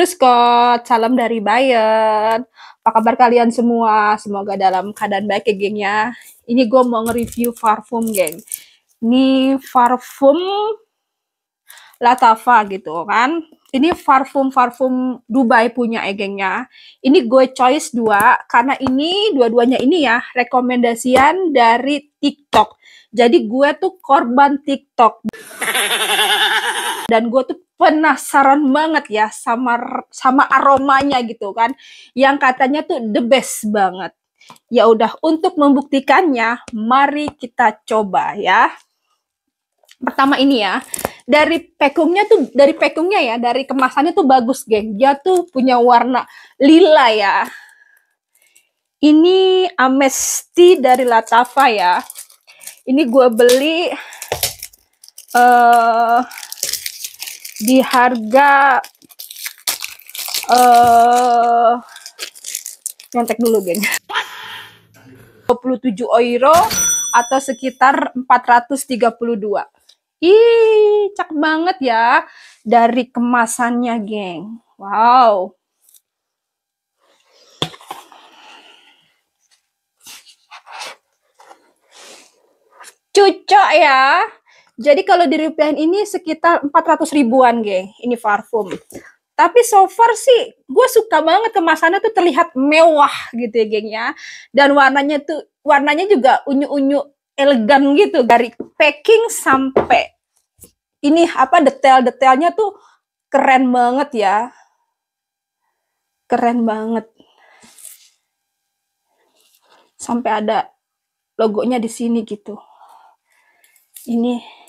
Terus kok salam dari Bayern. Apa kabar kalian semua? Semoga dalam keadaan baik ya, geng ya. Ini gue mau nge-review parfum, geng. Ini parfum Latava gitu kan. Ini parfum-parfum Dubai punya ya, gengnya. Ini gue choice dua, karena ini dua-duanya ini ya, rekomendasian dari TikTok. Jadi gue tuh korban TikTok. Dan gue tuh penasaran banget ya sama sama aromanya gitu kan. Yang katanya tuh the best banget. Ya udah untuk membuktikannya, mari kita coba ya. Pertama ini ya, dari pekungnya tuh dari pekungnya ya, dari kemasannya tuh bagus, geng. Dia tuh punya warna lila ya. Ini amesti dari latava ya. Ini gue beli eh uh, di harga eh uh, nyantek dulu geng 27 euro atau sekitar 432 ih cak banget ya dari kemasannya geng wow cucok ya jadi kalau di rupiah ini sekitar 400 ribuan, geng. Ini parfum. Tapi so far sih gue suka banget kemasannya tuh terlihat mewah gitu ya, geng ya. Dan warnanya tuh warnanya juga unyu-unyu elegan gitu dari packing sampai ini apa detail-detailnya tuh keren banget ya. Keren banget. Sampai ada logonya di sini gitu. Ini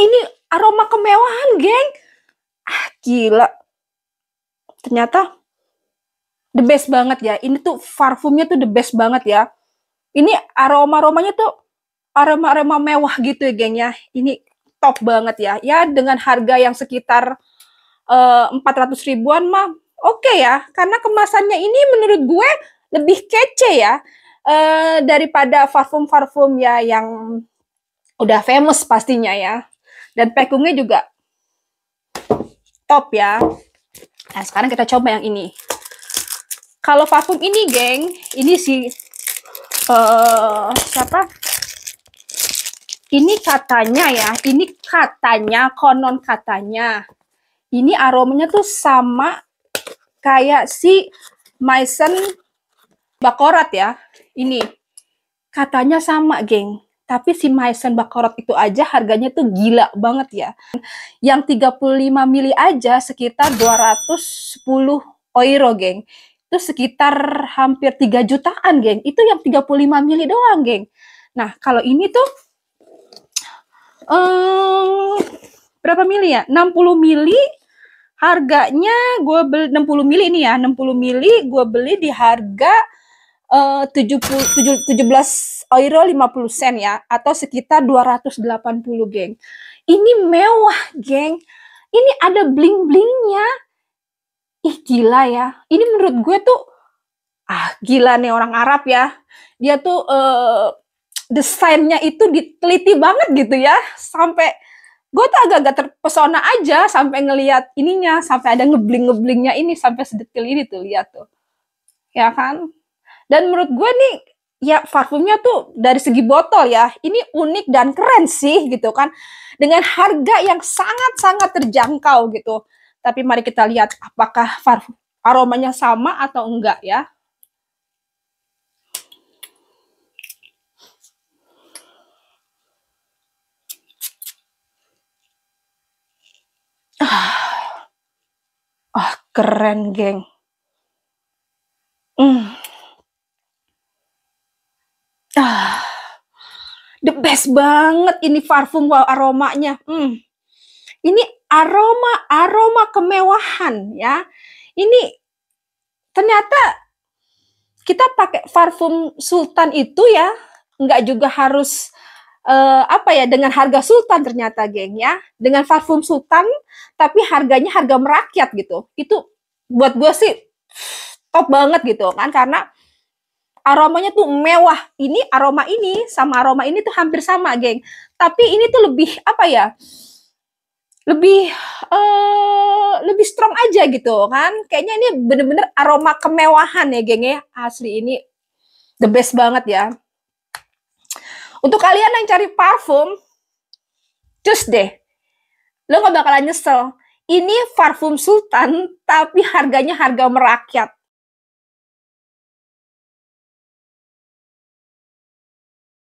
ini aroma kemewahan, geng. Ah, gila. Ternyata the best banget ya. Ini tuh parfumnya tuh the best banget ya. Ini aroma-aromanya tuh aroma-aroma mewah gitu ya, geng ya. Ini top banget ya. Ya dengan harga yang sekitar eh, empat uh, 400 ribuan mah oke okay ya. Karena kemasannya ini menurut gue lebih kece ya. Uh, daripada parfum-parfum ya yang udah famous pastinya ya. Dan pekungnya juga top ya. Nah, sekarang kita coba yang ini. Kalau vakum ini, geng, ini si uh, siapa? Ini katanya ya, ini katanya konon katanya. Ini aromanya tuh sama kayak si Maison Bakorat ya. Ini katanya sama, geng. Tapi si Maisen Bakorot itu aja harganya tuh gila banget ya. Yang 35 mili aja sekitar 210 euro, geng. Itu sekitar hampir 3 jutaan, geng. Itu yang 35 mili doang, geng. Nah, kalau ini tuh um, berapa mili ya? 60 mili harganya gue beli 60 mili ini ya 60 mili gue beli di harga Eh, tujuh 17 euro 50 sen ya atau sekitar 280 geng. Ini mewah, geng. Ini ada bling-blingnya. Ih gila ya. Ini menurut gue tuh ah gila nih orang Arab ya. Dia tuh uh, desainnya itu diteliti banget gitu ya. Sampai gue tuh agak-agak terpesona aja sampai ngeliat ininya, sampai ada ngebling-ngeblingnya ini sampai sedetil ini tuh lihat tuh. Ya kan? Dan menurut gue nih ya parfumnya tuh dari segi botol ya ini unik dan keren sih gitu kan dengan harga yang sangat-sangat terjangkau gitu tapi mari kita lihat apakah parfum aromanya sama atau enggak ya ah, ah keren geng mm. Ah, the best banget ini parfum wow aromanya. Hmm. Ini aroma aroma kemewahan ya. Ini ternyata kita pakai parfum sultan itu ya, nggak juga harus uh, apa ya dengan harga sultan ternyata geng ya dengan parfum sultan tapi harganya harga merakyat gitu itu buat gue sih top banget gitu kan karena aromanya tuh mewah. Ini aroma ini sama aroma ini tuh hampir sama, geng. Tapi ini tuh lebih apa ya? Lebih uh, lebih strong aja gitu kan. Kayaknya ini bener-bener aroma kemewahan ya, geng ya. Asli ini the best banget ya. Untuk kalian yang cari parfum, just deh. Lo gak bakalan nyesel. Ini parfum sultan, tapi harganya harga merakyat